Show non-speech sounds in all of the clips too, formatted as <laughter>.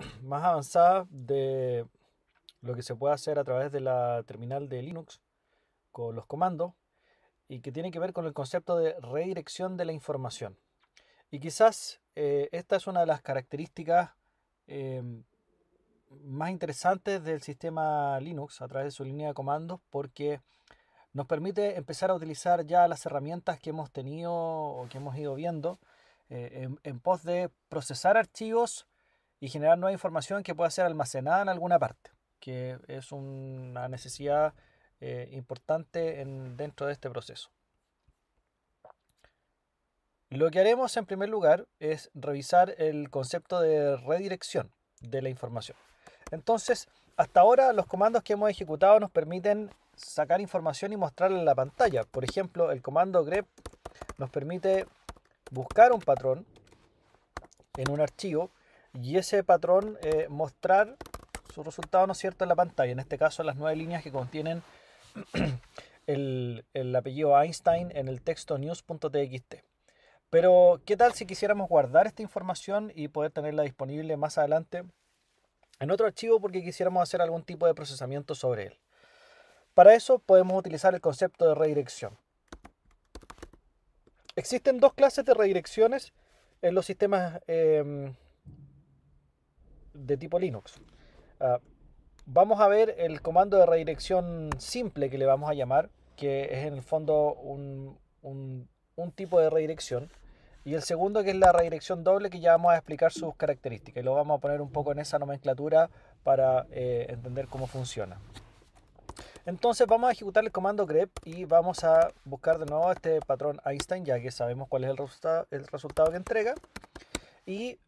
<clears throat> más avanzada de lo que se puede hacer a través de la terminal de Linux con los comandos y que tiene que ver con el concepto de redirección de la información. Y quizás eh, esta es una de las características em, más interesantes del sistema Linux a través de su línea de comandos porque nos permite empezar a utilizar ya las herramientas que hemos tenido o que hemos ido viendo eh, en pos de procesar archivos y generar nueva información que pueda ser almacenada en alguna parte, que es una necesidad eh, importante dentro de este proceso. Lo que haremos en primer lugar es revisar el concepto de redirección de la información. Entonces, hasta ahora los comandos que hemos ejecutado nos permiten sacar información y mostrarla en la pantalla. Por ejemplo, el comando grep nos permite buscar un patrón en un archivo y ese patrón eh, mostrar su resultado, ¿no es cierto?, en la pantalla. En este caso, las nueve líneas que contienen <clears throat> el, apellido Einstein en el texto news.txt. Pero, ¿qué tal si quisiéramos guardar esta información y poder tenerla disponible más adelante en otro archivo porque quisiéramos hacer algún tipo de procesamiento sobre él? Para eso podemos utilizar el concepto de redirección. Existen dos clases de redirecciones en los sistemas em, de tipo Linux. Ah, vamos a ver el comando de redirección simple que le vamos a llamar, que es en el fondo un, tipo de redirección. Y el segundo que es la redirección doble que ya vamos a explicar sus características y lo vamos a poner un poco en esa nomenclatura para eh, entender cómo funciona. Entonces vamos a ejecutar el comando grep y vamos a buscar de nuevo este patrón Einstein ya que sabemos cuál es el, el resultado que entrega. Y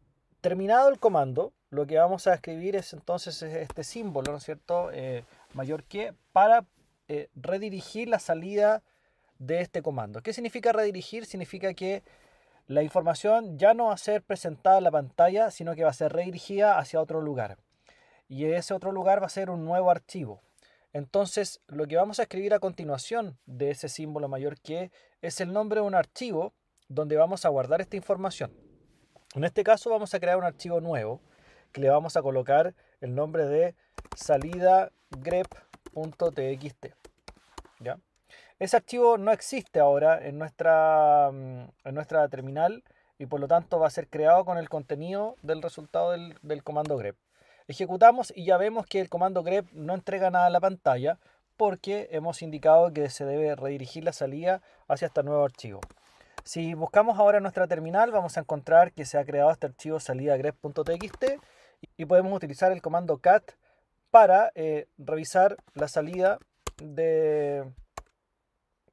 Terminado el comando, lo que vamos a escribir es entonces este símbolo, ¿no es cierto? Eh, mayor que, para eh, redirigir la salida de este comando. ¿Qué significa redirigir? Significa que la información ya no va a ser presentada en la pantalla, sino que va a ser redirigida hacia otro lugar. Y ese otro lugar va a ser un nuevo archivo. Entonces, lo que vamos a escribir a continuación de ese símbolo mayor que es el nombre de un archivo donde vamos a guardar esta información. En este caso vamos a crear un archivo nuevo que le vamos a colocar el nombre de salida ¿Ya? Ese archivo no existe ahora en nuestra, mm, en nuestra terminal y por lo tanto va a ser creado con el contenido del resultado del, del comando grep. Ejecutamos y ya vemos que el comando grep no entrega nada a la pantalla porque hemos indicado que se debe redirigir la salida hacia este nuevo archivo. Si buscamos ahora nuestra terminal, vamos a encontrar que se ha creado este archivo salida grep.txt y podemos utilizar el comando cat para eh, revisar la salida de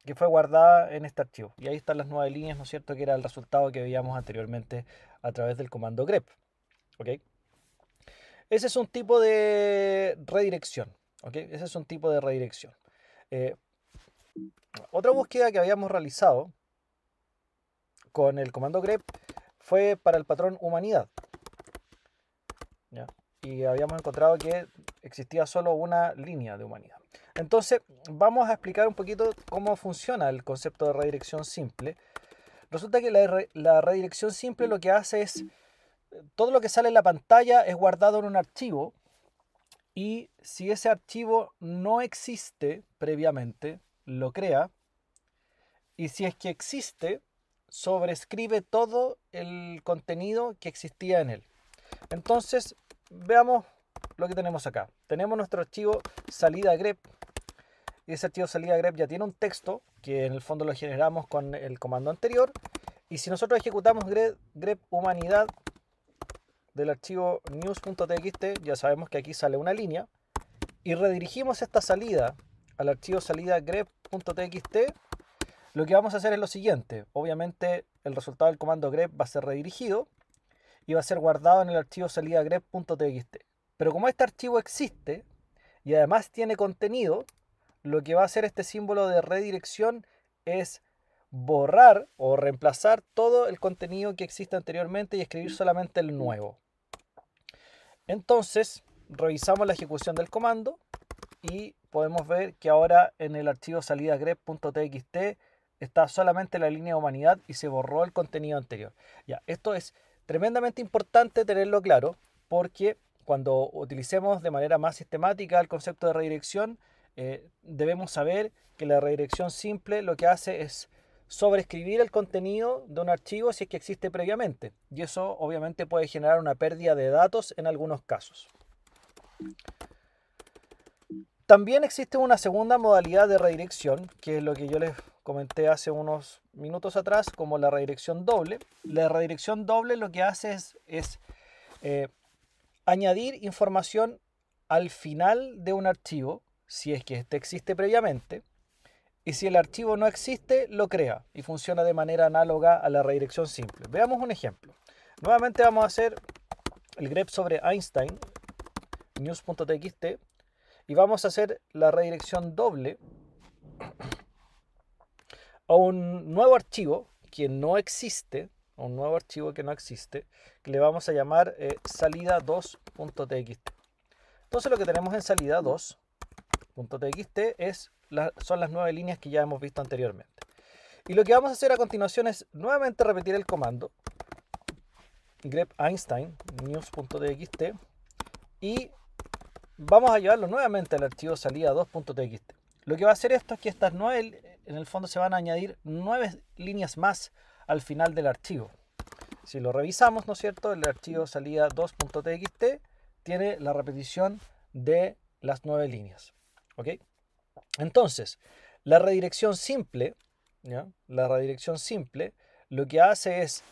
que fue guardada en este archivo. Y ahí están las nueve líneas, ¿no es cierto?, que era el resultado que veíamos anteriormente a través del comando grep. ¿Ok? Ese es un tipo de redirección. ¿Ok? Ese es un tipo de redirección. Eh, otra búsqueda que habíamos realizado con el comando grep fue para el patrón humanidad. Y habíamos encontrado que existía solo una línea de humanidad. Entonces, vamos a explicar un poquito cómo funciona el concepto de redirección simple. Resulta que la, la redirección simple lo que hace es, todo lo que sale en la pantalla es guardado en un archivo y si ese archivo no existe previamente, lo crea. Y si es que existe, sobrescribe todo el contenido que existía en él. Entonces, veamos lo que tenemos acá. Tenemos nuestro archivo salida grep. Y ese archivo salida grep ya tiene un texto que en el fondo lo generamos con el comando anterior. Y si nosotros ejecutamos grep, grep humanidad del archivo news.txt, ya sabemos que aquí sale una línea. Y redirigimos esta salida al archivo salida grep.txt lo que vamos a hacer es lo siguiente. Obviamente el resultado del comando grep va a ser redirigido y va a ser guardado en el archivo salida grep.txt. Pero como este archivo existe y además tiene contenido, lo que va a hacer este símbolo de redirección es borrar o reemplazar todo el contenido que existe anteriormente y escribir solamente el nuevo. Entonces, revisamos la ejecución del comando y podemos ver que ahora en el archivo salida grep.txt Está solamente la línea de humanidad y se borró el contenido anterior. Ya, esto es tremendamente importante tenerlo claro porque cuando utilicemos de manera más sistemática el concepto de redirección, eh, debemos saber que la redirección simple lo que hace es sobreescribir el contenido de un archivo si es que existe previamente. Y eso obviamente puede generar una pérdida de datos en algunos casos. También existe una segunda modalidad de redirección, que es lo que yo les comenté hace unos minutos atrás como la redirección doble. La redirección doble lo que hace es, es eh, añadir información al final de un archivo, si es que este existe previamente, y si el archivo no existe, lo crea y funciona de manera análoga a la redirección simple. Veamos un ejemplo. Nuevamente vamos a hacer el grep sobre Einstein, news.txt, y vamos a hacer la redirección doble a un nuevo archivo que no existe, un nuevo archivo que no existe, que le vamos a llamar eh, salida2.txt. Entonces lo que tenemos en salida2.txt es son las nueve líneas que ya hemos visto anteriormente. Y lo que vamos a hacer a continuación es nuevamente repetir el comando grep einstein news.txt y vamos a llevarlo nuevamente al archivo salida2.txt. Lo que va a hacer esto es que estas nueve en el fondo se van a añadir nueve líneas más al final del archivo. Si lo revisamos, ¿no es cierto? El archivo salida 2.txt tiene la repetición de las nueve líneas. ¿Ok? Entonces, la redirección simple, la redirección simple, lo que hace es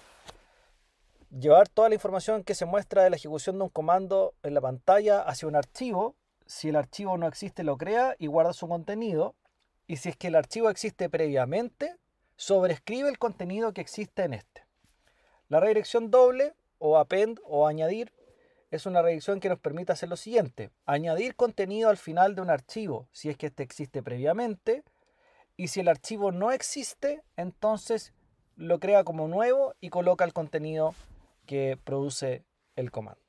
llevar toda la información que se muestra de la ejecución de un comando en la pantalla hacia un archivo. Si el archivo no existe, lo crea y guarda su contenido y si es que el archivo existe previamente, sobrescribe el contenido que existe en este. La redirección doble o append o añadir es una redirección que nos permite hacer lo siguiente, añadir contenido al final de un archivo si es que este existe previamente y si el archivo no existe, entonces lo crea como nuevo y coloca el contenido que produce el comando.